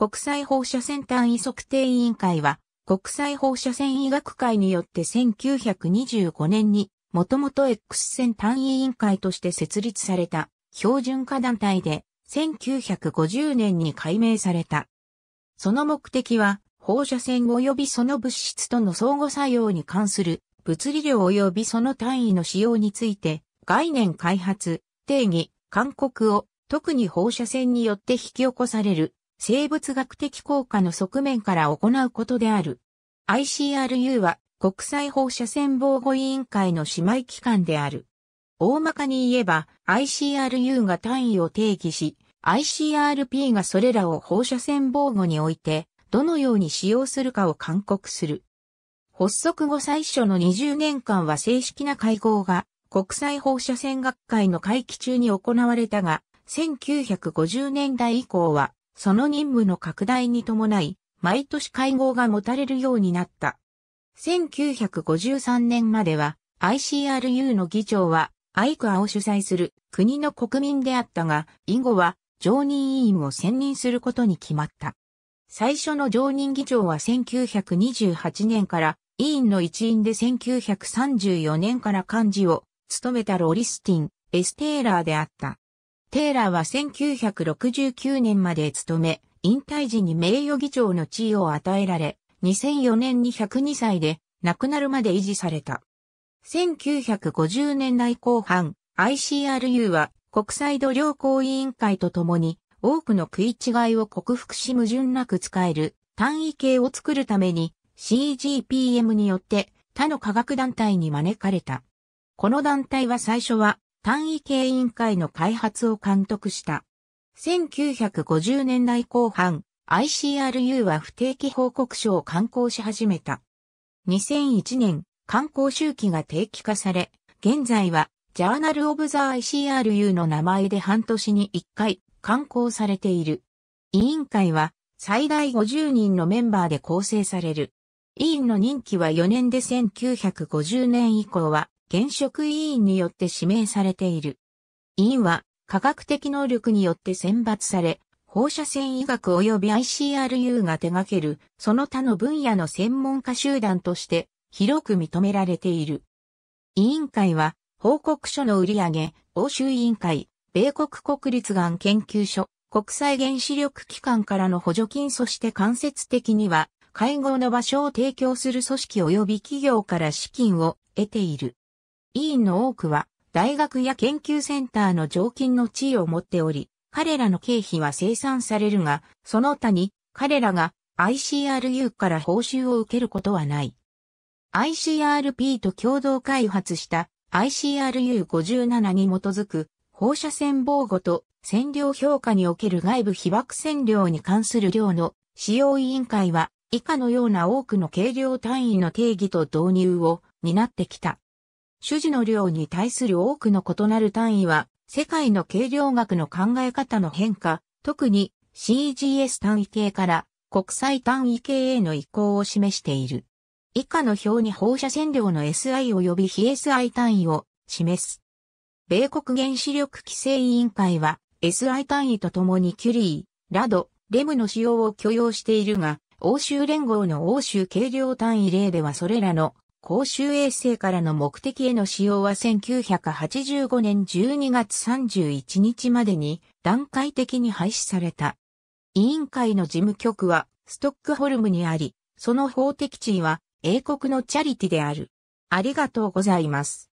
国際放射線単位測定委員会は、国際放射線医学会によって1925年に、もともと X 線単位委員会として設立された、標準化団体で、1950年に改名された。その目的は、放射線及びその物質との相互作用に関する物理量及びその単位の使用について概念開発、定義、勧告を特に放射線によって引き起こされる生物学的効果の側面から行うことである。ICRU は国際放射線防護委員会の姉妹機関である。大まかに言えば ICRU が単位を定義し、ICRP がそれらを放射線防護においてどのように使用するかを勧告する。発足後最初の20年間は正式な会合が国際放射線学会の会期中に行われたが、1950年代以降はその任務の拡大に伴い、毎年会合が持たれるようになった。1953年までは ICRU の議長はアイクアを主催する国の国民であったが、以後は常任委員を選任することに決まった。最初の常任議長は1928年から委員の一員で1934年から幹事を務めたロリスティン・エステーラーであった。テーラーは1969年まで務め、引退時に名誉議長の地位を与えられ、2004年に102歳で亡くなるまで維持された。1950年代後半、ICRU は国際度量行委員会とともに多くの食い違いを克服し矛盾なく使える単位形を作るために CGPM によって他の科学団体に招かれた。この団体は最初は単位系委員会の開発を監督した。1950年代後半、ICRU は不定期報告書を刊行し始めた。2001年、刊行周期が定期化され、現在は、ジャーナル・オブ・ザ・ ICRU の名前で半年に1回、刊行されている。委員会は、最大50人のメンバーで構成される。委員の任期は4年で1950年以降は、現職委員によって指名されている。委員は科学的能力によって選抜され、放射線医学及び ICRU が手掛ける、その他の分野の専門家集団として広く認められている。委員会は、報告書の売り上げ、欧州委員会、米国国立がん研究所、国際原子力機関からの補助金そして間接的には、会合の場所を提供する組織及び企業から資金を得ている。委員の多くは、大学や研究センターの常勤の地位を持っており、彼らの経費は生産されるが、その他に彼らが ICRU から報酬を受けることはない。ICRP と共同開発した ICRU57 に基づく放射線防護と線量評価における外部被爆線量に関する量の使用委員会は以下のような多くの軽量単位の定義と導入を担ってきた。主持の量に対する多くの異なる単位は、世界の計量学の考え方の変化、特に CGS 単位系から国際単位系への移行を示している。以下の表に放射線量の SI 及び非 SI 単位を示す。米国原子力規制委員会は SI 単位とともにキュリー、ラド、レムの使用を許容しているが、欧州連合の欧州計量単位例ではそれらの公衆衛生からの目的への使用は1985年12月31日までに段階的に廃止された。委員会の事務局はストックホルムにあり、その法的地位は英国のチャリティである。ありがとうございます。